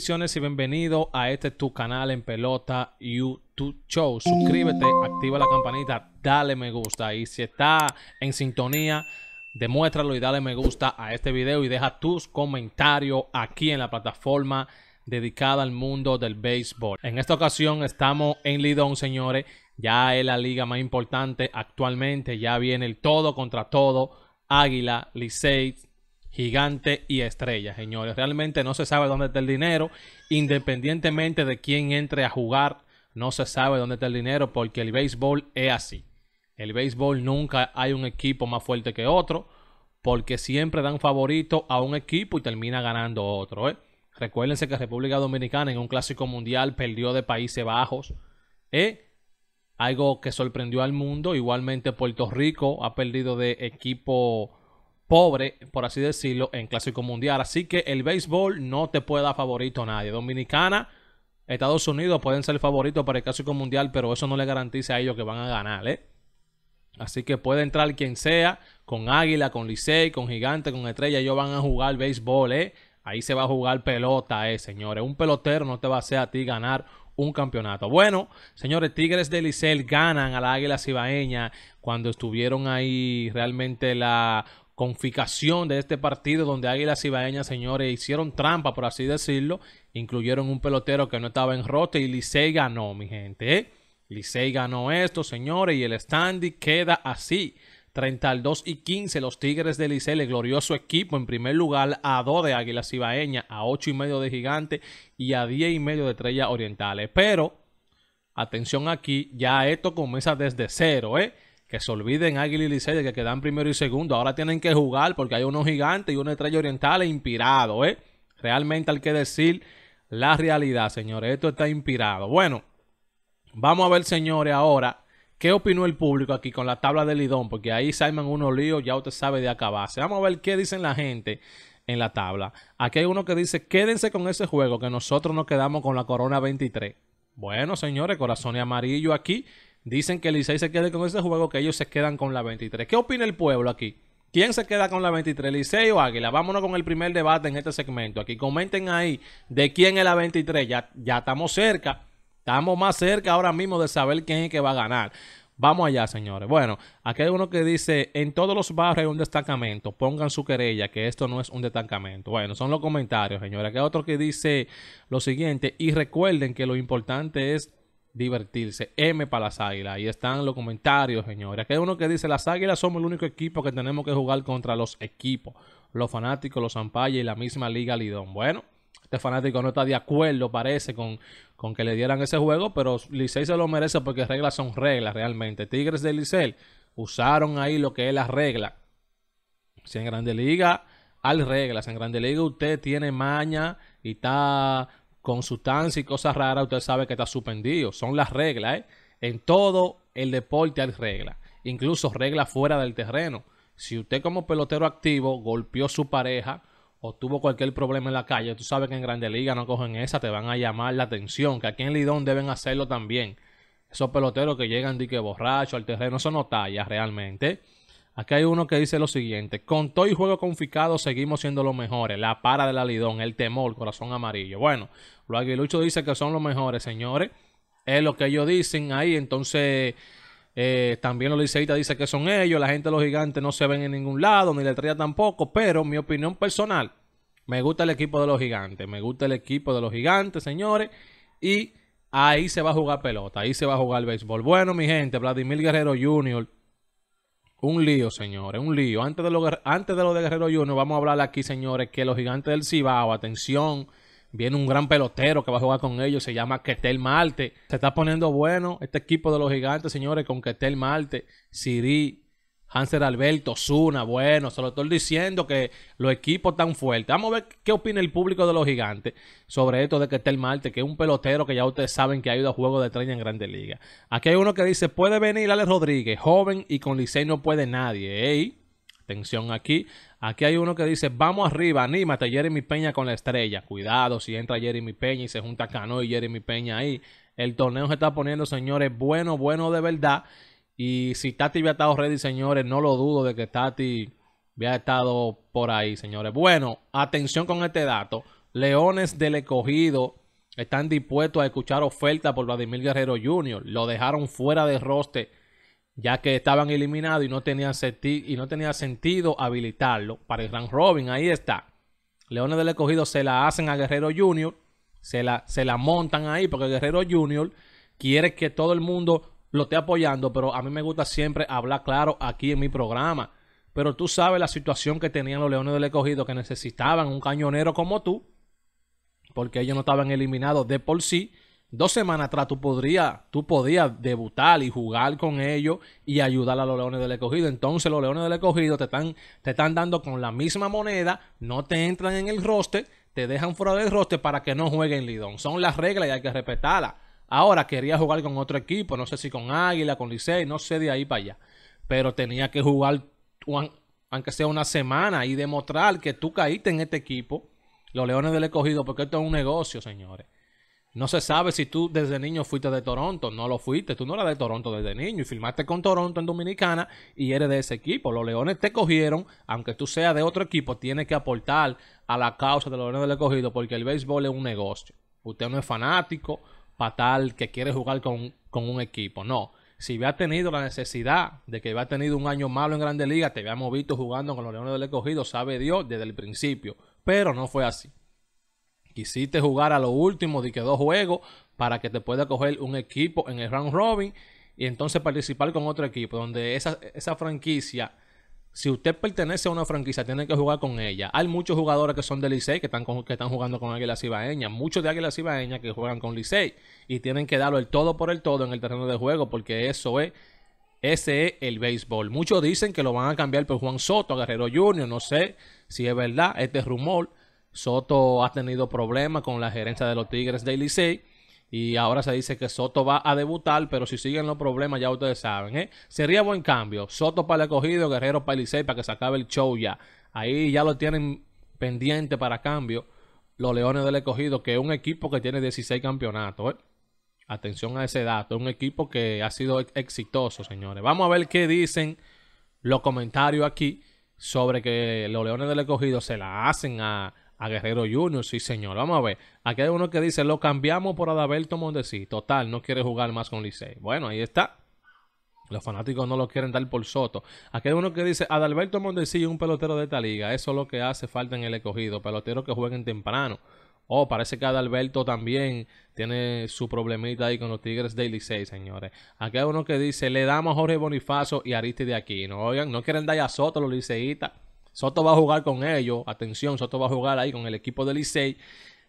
y bienvenido a este tu canal en pelota YouTube Show. Suscríbete, activa la campanita, dale me gusta y si está en sintonía, demuéstralo y dale me gusta a este video y deja tus comentarios aquí en la plataforma dedicada al mundo del béisbol. En esta ocasión estamos en Lidón, señores. Ya es la liga más importante actualmente. Ya viene el todo contra todo. Águila, Licey, gigante y estrella, señores. Realmente no se sabe dónde está el dinero, independientemente de quién entre a jugar, no se sabe dónde está el dinero porque el béisbol es así. El béisbol nunca hay un equipo más fuerte que otro porque siempre dan favorito a un equipo y termina ganando otro. ¿eh? Recuérdense que República Dominicana en un clásico mundial perdió de Países Bajos. ¿eh? Algo que sorprendió al mundo. Igualmente Puerto Rico ha perdido de equipo pobre, por así decirlo, en Clásico Mundial. Así que el béisbol no te puede dar favorito nadie. Dominicana, Estados Unidos pueden ser favoritos para el Clásico Mundial, pero eso no le garantiza a ellos que van a ganar, ¿eh? Así que puede entrar quien sea, con Águila, con Licey, con Gigante, con Estrella, ellos van a jugar béisbol, ¿eh? Ahí se va a jugar pelota, eh, señores. Un pelotero no te va a hacer a ti ganar un campeonato. Bueno, señores, Tigres de Licey ganan a la Águila Cibaeña cuando estuvieron ahí realmente la conficación de este partido donde Águilas Ibaeñas, señores, hicieron trampa, por así decirlo. Incluyeron un pelotero que no estaba en rote y Licey ganó, mi gente. ¿eh? Licey ganó esto, señores, y el standing queda así. 32 y 15, los Tigres de Licey El glorioso equipo en primer lugar a 2 de Águilas Ibaeñas, a 8 y medio de Gigante y a 10 y medio de Estrellas Orientales. Pero, atención aquí, ya esto comienza desde cero, ¿eh? Que se olviden Águila y Licey que quedan primero y segundo. Ahora tienen que jugar porque hay unos gigantes y una estrella oriental e inspirado, ¿eh? Realmente hay que decir la realidad, señores. Esto está inspirado. Bueno, vamos a ver, señores, ahora qué opinó el público aquí con la tabla de Lidón, porque ahí Simon unos líos, ya usted sabe de acabarse. Vamos a ver qué dicen la gente en la tabla. Aquí hay uno que dice, quédense con ese juego, que nosotros nos quedamos con la Corona 23. Bueno, señores, corazón y amarillo aquí. Dicen que el Licey se quede con ese juego, que ellos se quedan con la 23. ¿Qué opina el pueblo aquí? ¿Quién se queda con la 23, Licey o Águila? Vámonos con el primer debate en este segmento. Aquí comenten ahí de quién es la 23. Ya, ya estamos cerca. Estamos más cerca ahora mismo de saber quién es que va a ganar. Vamos allá, señores. Bueno, aquí hay uno que dice, en todos los barrios hay un destacamento, pongan su querella, que esto no es un destacamento. Bueno, son los comentarios, señores. Aquí hay otro que dice lo siguiente, y recuerden que lo importante es divertirse. M para las águilas. Ahí están los comentarios, señores. Aquí hay uno que dice: Las águilas somos el único equipo que tenemos que jugar contra los equipos, los fanáticos, los Zampaya y la misma Liga Lidón. Bueno, este fanático no está de acuerdo, parece, con, con que le dieran ese juego, pero Licey se lo merece porque reglas son reglas realmente. Tigres de Licey usaron ahí lo que es la regla. Si en Grande Liga hay reglas, en Grande Liga usted tiene maña y está con sustancia y cosas raras, usted sabe que está suspendido. Son las reglas, ¿eh? En todo el deporte hay reglas, incluso reglas fuera del terreno. Si usted como pelotero activo golpeó a su pareja o tuvo cualquier problema en la calle, tú sabes que en Grande Liga no cogen esa, te van a llamar la atención, que aquí en Lidón deben hacerlo también. Esos peloteros que llegan dique borracho al terreno, eso no talla realmente. Aquí hay uno que dice lo siguiente: Con todo y juego confiscado seguimos siendo los mejores. La para del alidón, el temor, corazón amarillo. Bueno, los aguiluchos dicen que son los mejores, señores. Es lo que ellos dicen ahí. Entonces, eh, también los liceístas dicen que son ellos. La gente de los gigantes no se ven en ningún lado, ni la estrella tampoco. Pero mi opinión personal, me gusta el equipo de los gigantes. Me gusta el equipo de los gigantes, señores. Y ahí se va a jugar pelota, ahí se va a jugar el béisbol. Bueno, mi gente, Vladimir Guerrero Jr un lío, señores, un lío. Antes de lo, antes de, lo de Guerrero Junior, vamos a hablar aquí, señores, que los gigantes del Cibao, atención, viene un gran pelotero que va a jugar con ellos, se llama Ketel Marte. Se está poniendo bueno este equipo de los gigantes, señores, con Ketel Marte, Siri, Hanser Alberto, Zuna, bueno, se lo estoy diciendo que los equipos están fuertes. Vamos a ver qué opina el público de los gigantes sobre esto de que esté el Marte, que es un pelotero que ya ustedes saben que ha ido a juegos de Estrella en Grandes Ligas. Aquí hay uno que dice, puede venir Alex Rodríguez, joven y con Licey no puede nadie. Ey, atención aquí. Aquí hay uno que dice, vamos arriba, anímate Jeremy Peña con la estrella. Cuidado si entra Jeremy Peña y se junta Cano y Jeremy Peña ahí. El torneo se está poniendo, señores, bueno, bueno de verdad. Y si Tati había estado ready, señores, no lo dudo de que Tati había estado por ahí, señores. Bueno, atención con este dato. Leones del escogido están dispuestos a escuchar oferta por Vladimir Guerrero Jr. Lo dejaron fuera de roste ya que estaban eliminados y no tenía, y no tenía sentido habilitarlo para el Gran Robin. Ahí está. Leones del Escogido se la hacen a Guerrero Jr., se la, se la montan ahí porque Guerrero Jr. quiere que todo el mundo lo estoy apoyando, pero a mí me gusta siempre hablar claro aquí en mi programa. Pero tú sabes la situación que tenían los Leones del ecogido, que necesitaban un cañonero como tú, porque ellos no estaban eliminados de por sí. Dos semanas atrás tú podrías, tú podías debutar y jugar con ellos y ayudar a los Leones del Escogido. Entonces los Leones del Escogido te están, te están dando con la misma moneda, no te entran en el roster, te dejan fuera del roster para que no jueguen Lidón. Son las reglas y hay que respetarlas. Ahora quería jugar con otro equipo, no sé si con Águila, con Licey, no sé de ahí para allá. Pero tenía que jugar, aunque sea una semana, y demostrar que tú caíste en este equipo, los Leones del Escogido, porque esto es un negocio, señores. No se sabe si tú desde niño fuiste de Toronto, no lo fuiste, tú no eras de Toronto desde niño y firmaste con Toronto en Dominicana y eres de ese equipo. Los Leones te cogieron, aunque tú seas de otro equipo, tienes que aportar a la causa de los Leones del Recogido porque el béisbol es un negocio. Usted no es fanático, fatal que quiere jugar con, un equipo. No. Si había tenido la necesidad de que había tenido un año malo en Grande Liga, te habíamos visto jugando con los Leones del Escogido, sabe Dios, desde el principio. Pero no fue así. Quisiste jugar a lo último de que dos juegos para que te pueda coger un equipo en el round robin y entonces participar con otro equipo, donde esa, esa franquicia si usted pertenece a una franquicia, tiene que jugar con ella. Hay muchos jugadores que son de Licey que están, que están jugando con Águilas Ibaeñas, muchos de Águilas Ibaeñas que juegan con Licey y tienen que darlo el todo por el todo en el terreno de juego porque eso es, ese es el béisbol. Muchos dicen que lo van a cambiar por Juan Soto, Guerrero Junior. no sé si es verdad este rumor. Soto ha tenido problemas con la gerencia de los Tigres de Licey y ahora se dice que Soto va a debutar, pero si siguen los problemas ya ustedes saben. ¿eh? Sería buen cambio. Soto para el acogido, Guerrero para el Licey para que se acabe el show ya. Ahí ya lo tienen pendiente para cambio los Leones del Escogido, que es un equipo que tiene 16 campeonatos. ¿eh? Atención a ese dato, es un equipo que ha sido exitoso, señores. Vamos a ver qué dicen los comentarios aquí sobre que los Leones del Escogido se la hacen a, a Guerrero Junior, sí señor. Vamos a ver. Aquí hay uno que dice, lo cambiamos por Adalberto Mondesi. Total, no quiere jugar más con Licey. Bueno, ahí está. Los fanáticos no lo quieren dar por soto. Aquí hay uno que dice, Adalberto Mondesi es un pelotero de esta liga. Eso es lo que hace falta en el escogido. Pelotero que jueguen temprano. Oh, parece que Adalberto también tiene su problemita ahí con los Tigres de Licey, señores. Aquí hay uno que dice, le damos a Jorge Bonifacio y Ariste de Aquino. Oigan, no quieren dar a Soto los liceístas. Soto va a jugar con ellos. Atención, Soto va a jugar ahí con el equipo de Licey.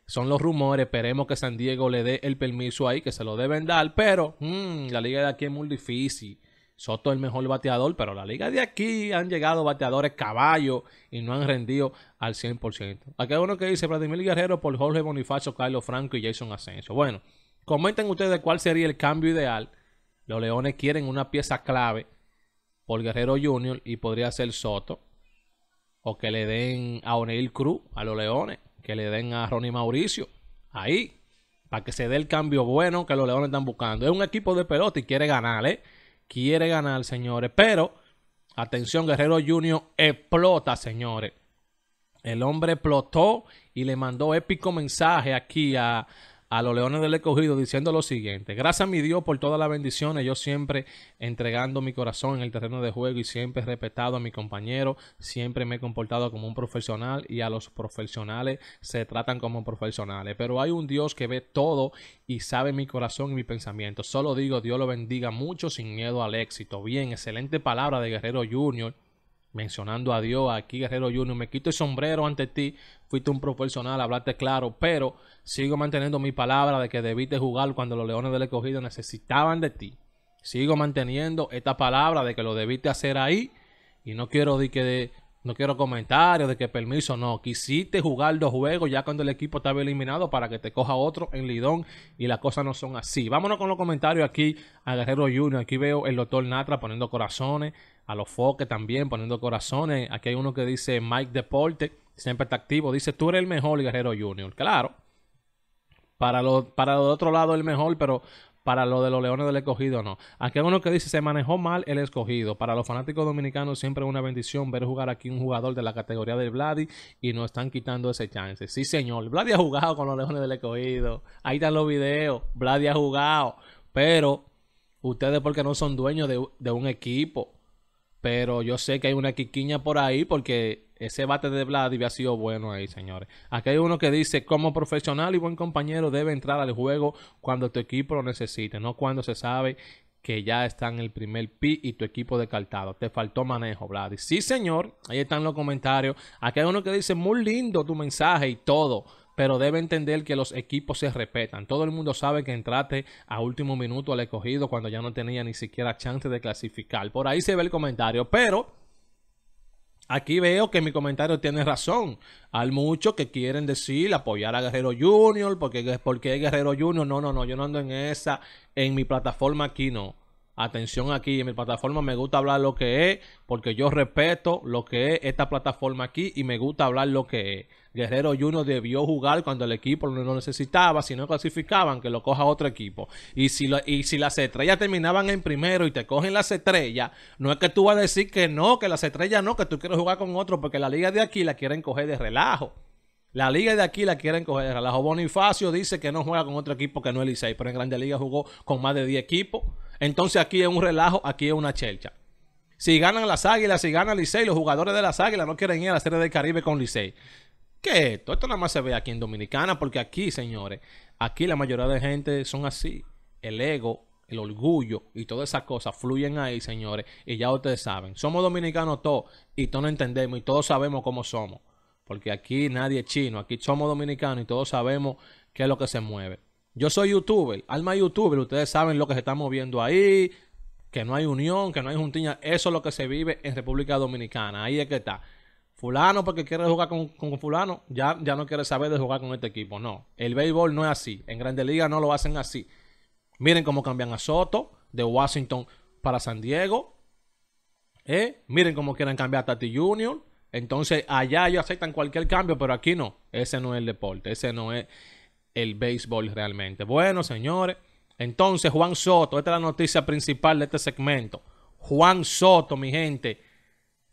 Son los rumores. Esperemos que San Diego le dé el permiso ahí, que se lo deben dar. Pero mm, la liga de aquí es muy difícil. Soto es el mejor bateador, pero la liga de aquí han llegado bateadores caballo y no han rendido al 100%. Aquí hay uno que dice Vladimir Guerrero por Jorge Bonifacio, Carlos Franco y Jason Asensio. Bueno, comenten ustedes cuál sería el cambio ideal. Los Leones quieren una pieza clave por Guerrero Jr. y podría ser Soto o que le den a O'Neill Cruz, a los Leones, que le den a Ronnie Mauricio, ahí, para que se dé el cambio bueno que los Leones están buscando. Es un equipo de pelota y quiere ganar, ¿eh? Quiere ganar, señores, pero atención, Guerrero Junior explota, señores. El hombre explotó y le mandó épico mensaje aquí a, a los Leones del Escogido diciendo lo siguiente, gracias a mi Dios por todas las bendiciones, yo siempre entregando mi corazón en el terreno de juego y siempre he respetado a mi compañero, siempre me he comportado como un profesional y a los profesionales se tratan como profesionales, pero hay un Dios que ve todo y sabe mi corazón y mi pensamiento, solo digo Dios lo bendiga mucho sin miedo al éxito, bien, excelente palabra de Guerrero Junior mencionando a Dios, aquí Guerrero Junior, me quito el sombrero ante ti, fuiste un profesional, hablaste claro, pero sigo manteniendo mi palabra de que debiste jugar cuando los Leones del Escogido necesitaban de ti. Sigo manteniendo esta palabra de que lo debiste hacer ahí y no quiero decir que de, no quiero comentarios de que permiso, no. Quisiste jugar dos juegos ya cuando el equipo estaba eliminado para que te coja otro en Lidón y las cosas no son así. Vámonos con los comentarios aquí a Guerrero Junior. Aquí veo el doctor Natra poniendo corazones, a los Foques también poniendo corazones. Aquí hay uno que dice Mike Deporte, siempre está activo. Dice, tú eres el mejor Guerrero Junior. Claro. Para, los para otro lado el mejor, pero para lo de los Leones del Escogido no. Aquí hay uno que dice, se manejó mal el escogido. Para los fanáticos dominicanos siempre es una bendición ver jugar aquí un jugador de la categoría del Vladi y no están quitando ese chance. Sí, señor, Vladi ha jugado con los Leones del Escogido. Ahí están los videos, Vladi ha jugado. Pero ustedes porque no son dueños de, de un equipo. Pero yo sé que hay una quiquiña por ahí porque ese bate de Vladi ha sido bueno ahí, señores. Aquí hay uno que dice, como profesional y buen compañero debe entrar al juego cuando tu equipo lo necesite, no cuando se sabe que ya está en el primer pi y tu equipo descartado. Te faltó manejo, Vladi. Sí, señor. Ahí están los comentarios. Aquí hay uno que dice, muy lindo tu mensaje y todo pero debe entender que los equipos se respetan. Todo el mundo sabe que entraste a último minuto al escogido cuando ya no tenía ni siquiera chance de clasificar. Por ahí se ve el comentario, pero aquí veo que mi comentario tiene razón. Hay muchos que quieren decir apoyar a Guerrero Junior, porque, porque Guerrero Junior, no, no, no, yo no ando en esa, en mi plataforma aquí no. Atención aquí en mi plataforma, me gusta hablar lo que es, porque yo respeto lo que es esta plataforma aquí y me gusta hablar lo que es. Guerrero Juno debió jugar cuando el equipo no lo necesitaba, si no clasificaban, que lo coja otro equipo. Y si, y si las estrellas terminaban en primero y te cogen las estrellas, no es que tú vas a decir que no, que las estrellas no, que tú quieres jugar con otro, porque la liga de aquí la quieren coger de relajo. La liga de aquí la quieren coger de relajo. Bonifacio dice que no juega con otro equipo que no es Licey, pero en Grande Liga jugó con más de 10 equipos. Entonces aquí es un relajo, aquí es una chelcha. Si ganan las Águilas, si ganan Licey, los jugadores de las Águilas no quieren ir a la Serie del Caribe con Licey. ¿Qué es esto? Esto nada más se ve aquí en Dominicana, porque aquí, señores, aquí la mayoría de gente son así. El ego, el orgullo y todas esas cosas fluyen ahí, señores. Y ya ustedes saben, somos dominicanos todos y todos nos entendemos y todos sabemos cómo somos. Porque aquí nadie es chino, aquí somos dominicanos y todos sabemos qué es lo que se mueve. Yo soy youtuber, alma youtuber, ustedes saben lo que se está moviendo ahí, que no hay unión, que no hay juntiña, eso es lo que se vive en República Dominicana, ahí es que está. Fulano porque quiere jugar con, fulano, ya, ya no quiere saber de jugar con este equipo, no. El béisbol no es así, en Grandes Ligas no lo hacen así. Miren cómo cambian a Soto de Washington para San Diego, ¿eh? Miren cómo quieren cambiar a Tati Junior. Entonces, allá ellos aceptan cualquier cambio, pero aquí no. Ese no es el deporte, ese no es el béisbol realmente. Bueno, señores, entonces Juan Soto, esta es la noticia principal de este segmento. Juan Soto, mi gente,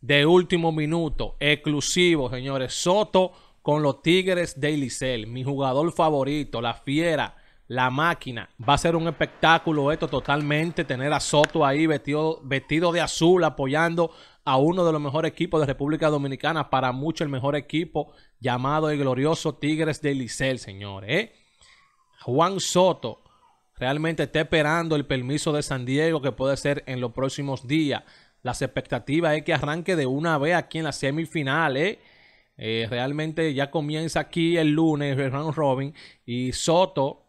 de último minuto, exclusivo, señores. Soto con los Tigres de Licel, mi jugador favorito, la fiera, la máquina. Va a ser un espectáculo esto totalmente, tener a Soto ahí vestido, vestido de azul apoyando a uno de los mejores equipos de República Dominicana, para mucho el mejor equipo llamado el glorioso Tigres de Licel, señores. ¿eh? Juan Soto realmente está esperando el permiso de San Diego que puede ser en los próximos días. Las expectativas es que arranque de una vez aquí en la semifinal, ¿eh? Eh, realmente ya comienza aquí el lunes el robin y Soto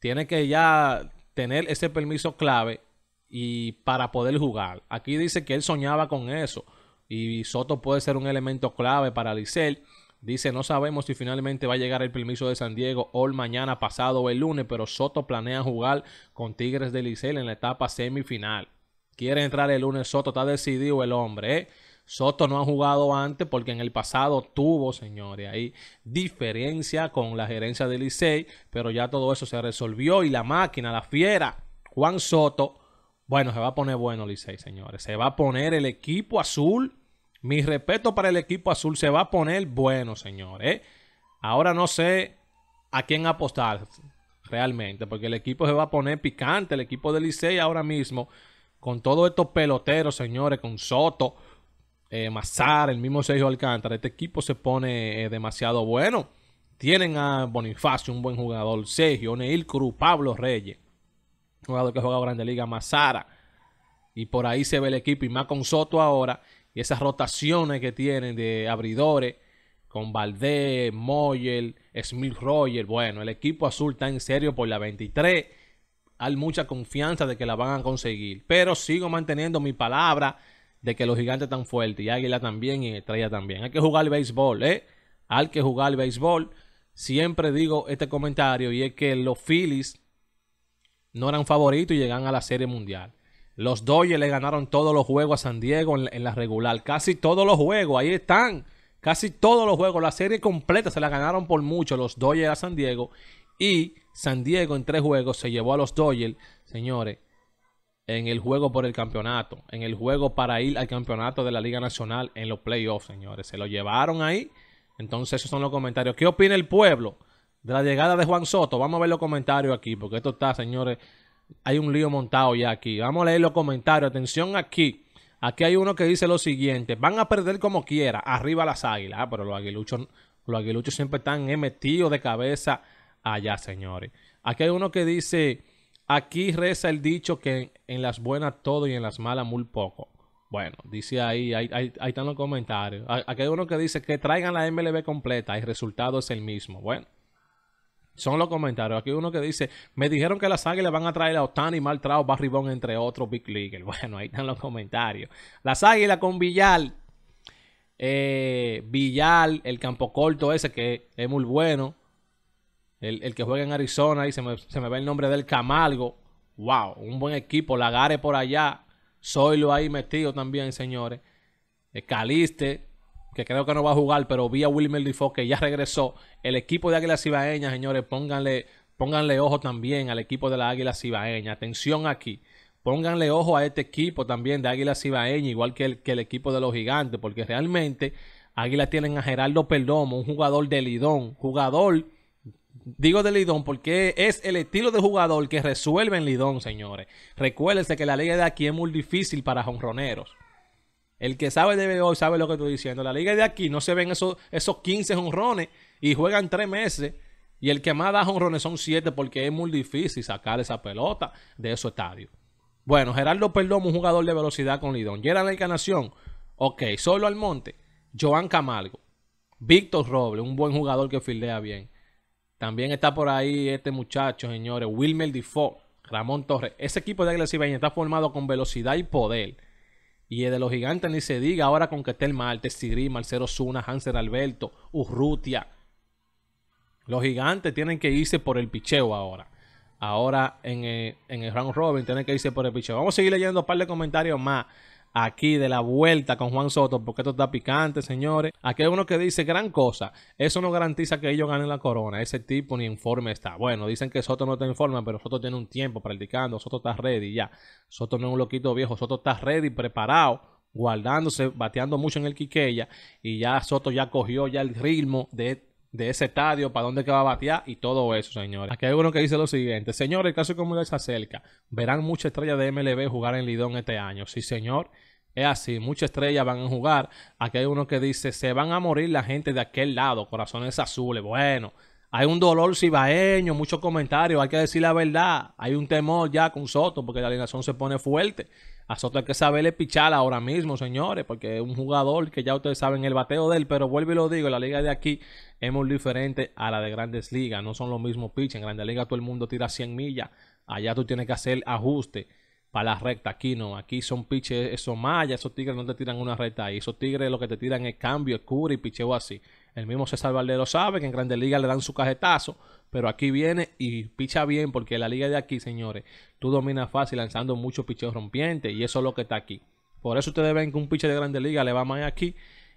tiene que ya tener ese permiso clave y para poder jugar. Aquí dice que él soñaba con eso y Soto puede ser un elemento clave para Licey Dice, no sabemos si finalmente va a llegar el permiso de San Diego hoy, mañana, pasado o el lunes, pero Soto planea jugar con Tigres de Licey en la etapa semifinal. Quiere entrar el lunes, Soto está decidido el hombre. ¿eh? Soto no ha jugado antes porque en el pasado tuvo, señores, ahí diferencia con la gerencia de Licey, pero ya todo eso se resolvió y la máquina, la fiera, Juan Soto, bueno, se va a poner bueno Licey, señores. Se va a poner el equipo azul. Mi respeto para el equipo azul. Se va a poner bueno, señores. ¿Eh? Ahora no sé a quién apostar realmente, porque el equipo se va a poner picante. El equipo de Licey ahora mismo, con todos estos peloteros, señores, con Soto, eh, Mazar, el mismo Sergio Alcántara, este equipo se pone eh, demasiado bueno. Tienen a Bonifacio, un buen jugador, Sergio, Neil Cruz, Pablo Reyes jugador que ha jugado Grande Liga, Mazara. Y por ahí se ve el equipo y más con Soto ahora. Y esas rotaciones que tienen de abridores con Valdés, Moyer, Smith Roger. Bueno, el equipo azul está en serio por la 23. Hay mucha confianza de que la van a conseguir. Pero sigo manteniendo mi palabra de que los gigantes están fuertes. Y Águila también y Estrella también. Hay que jugar el béisbol, ¿eh? Hay que jugar el béisbol. Siempre digo este comentario y es que los Phillies no eran favoritos y llegan a la Serie Mundial. Los Dodgers le ganaron todos los juegos a San Diego en, la regular. Casi todos los juegos. Ahí están. Casi todos los juegos. La serie completa se la ganaron por mucho los Dodgers a San Diego. Y San Diego en tres juegos se llevó a los Dodgers, señores, en el juego por el campeonato, en el juego para ir al campeonato de la Liga Nacional en los playoffs, señores. Se lo llevaron ahí. Entonces esos son los comentarios. ¿Qué opina el pueblo? de la llegada de Juan Soto. Vamos a ver los comentarios aquí, porque esto está, señores, hay un lío montado ya aquí. Vamos a leer los comentarios. Atención aquí. Aquí hay uno que dice lo siguiente: van a perder como quiera, arriba las águilas. Ah, pero los aguiluchos, los aguiluchos siempre están eh, metidos de cabeza allá, señores. Aquí hay uno que dice: aquí reza el dicho que en las buenas todo y en las malas muy poco. Bueno, dice ahí, hay, ahí, ahí están los comentarios. Aquí hay uno que dice que traigan la MLB completa, el resultado es el mismo. Bueno, son los comentarios. Aquí uno que dice, me dijeron que las águilas van a traer a Otani, Maltrao, Barribón entre otros Big League. Bueno, ahí están los comentarios. Las águilas con Villal. Eh, Villal, el campo corto ese que es muy bueno. El, que juega en Arizona y se me, ve el nombre del Camalgo. Wow, un buen equipo. Lagares por allá. Soylo ahí metido también, señores. Eh, Caliste que creo que no va a jugar, pero vi a Wilmer Difo que ya regresó. El equipo de Águilas Cibaeña, señores, pónganle, pónganle ojo también al equipo de la Águilas Cibaeña. Atención aquí. Pónganle ojo a este equipo también de Águilas Cibaeña, igual que el, que el equipo de los gigantes, porque realmente Águilas tienen a Gerardo Perdomo, un jugador de Lidón, jugador Digo de Lidón porque es el estilo de jugador que resuelve en Lidón, señores. Recuérdense que la liga de aquí es muy difícil para jonroneros. El que sabe de hoy sabe lo que estoy diciendo. La liga de aquí no se ven esos, esos 15 honrones y juegan 3 meses. Y el que más da honrones son 7 porque es muy difícil sacar esa pelota de esos estadios. Bueno, Gerardo Perdomo, un jugador de velocidad con Lidón. Gerard nación ok, solo Almonte. Joan Camargo, Víctor Robles, un buen jugador que fildea bien. También está por ahí este muchacho, señores, Wilmer Difo, Ramón Torres. Ese equipo de y está formado con velocidad y poder. Y de los gigantes ni se diga ahora con que esté el Marte, Sigri, Marcelo Zuna, Hanser Alberto, Urrutia. Los gigantes tienen que irse por el picheo ahora. Ahora en el, eh, en el round robin tienen que irse por el picheo. Vamos a seguir leyendo un par de comentarios más aquí de la vuelta con Juan Soto, porque esto está picante, señores. Aquí hay uno que dice gran cosa. Eso no garantiza que ellos ganen la corona. Ese tipo ni en forma está. Bueno, dicen que Soto no está en forma, pero Soto tiene un tiempo practicando. Soto está ready ya. Soto no es un loquito viejo. Soto está ready, preparado guardándose, bateando mucho en el Quiqueya y ya Soto ya cogió ya el ritmo de ese estadio, para dónde que va a batear y todo eso, señores. Aquí hay uno que dice lo siguiente, señor, el caso de comunidad se acerca. Verán mucha estrella de MLB jugar en Lidón este año. Sí, señor. Es así, muchas estrellas van a jugar. Aquí hay uno que dice, se van a morir la gente de aquel lado, corazones azules. Bueno, hay un dolor cibaeño, muchos comentarios, hay que decir la verdad. Hay un temor ya con Soto porque la alineación se pone fuerte. A Soto hay que saberle pichar ahora mismo, señores, porque es un jugador que ya ustedes saben el bateo de él, pero vuelvo y lo digo, la liga de aquí es muy diferente a la de grandes ligas, no son los mismos pitch. En grandes ligas todo el mundo tira 100 millas, allá tú tienes que hacer ajuste para la recta. Aquí no, aquí son piches, esos mayas, esos tigres no te tiran una recta ahí. Esos tigres lo que te tiran es cambio, es y picheo así. El mismo César lo sabe que en Grandes Ligas le dan su cajetazo, pero aquí viene y picha bien, porque la liga de aquí, señores, tú dominas fácil lanzando muchos picheos rompientes y eso es lo que está aquí. Por eso ustedes ven que un piche de Grandes Ligas le va mal aquí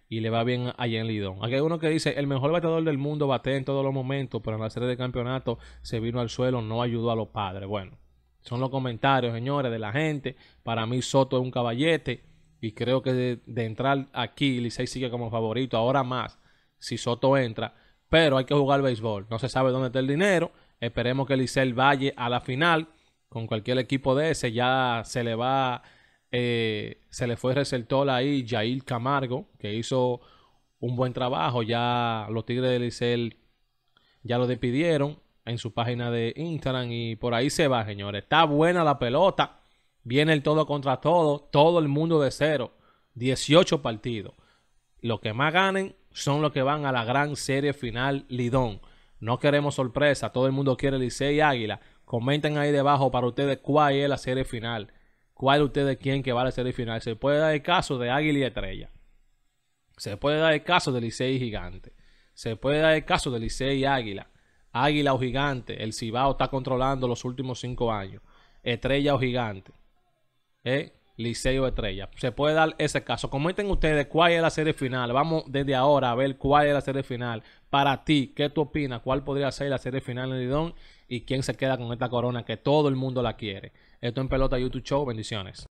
y le va bien allá en Lidón. Aquí hay uno que dice, el mejor bateador del mundo bate en todos los momentos, pero en la serie de campeonato se vino al suelo, no ayudó a los padres. Bueno, son los comentarios, señores, de la gente. Para mí Soto es un caballete y creo que de, entrar aquí Licey sigue como favorito. Ahora más, si Soto entra, pero hay que jugar béisbol. No se sabe dónde está el dinero. Esperemos que Licey vaya a la final con cualquier equipo de ese. Ya se le va, eh, se le fue y ahí Jair Camargo, que hizo un buen trabajo. Ya los Tigres de Licey ya lo despidieron en su página de Instagram y por ahí se va, señores. Está buena la pelota. Viene el todo contra todo, todo el mundo de cero. 18 partidos. Los que más ganen son los que van a la gran serie final Lidón. No queremos sorpresa, todo el mundo quiere Licey y Águila. Comenten ahí debajo para ustedes cuál es la serie final. ¿Cuál ustedes quién que va a la serie final? Se puede dar el caso de Águila y Estrella. Se puede dar el caso de Licey y Gigante. Se puede dar el caso de Licey y Águila. Águila o Gigante, el Cibao está controlando los últimos cinco años. Estrella o Gigante. ¿Eh? Liceo Estrella. Se puede dar ese caso. Comenten ustedes cuál es la serie final. Vamos desde ahora a ver cuál es la serie final. Para ti, ¿qué tú opinas? ¿Cuál podría ser la serie final en Lidón? ¿Y quién se queda con esta corona que todo el mundo la quiere? Esto en Pelota YouTube Show. Bendiciones.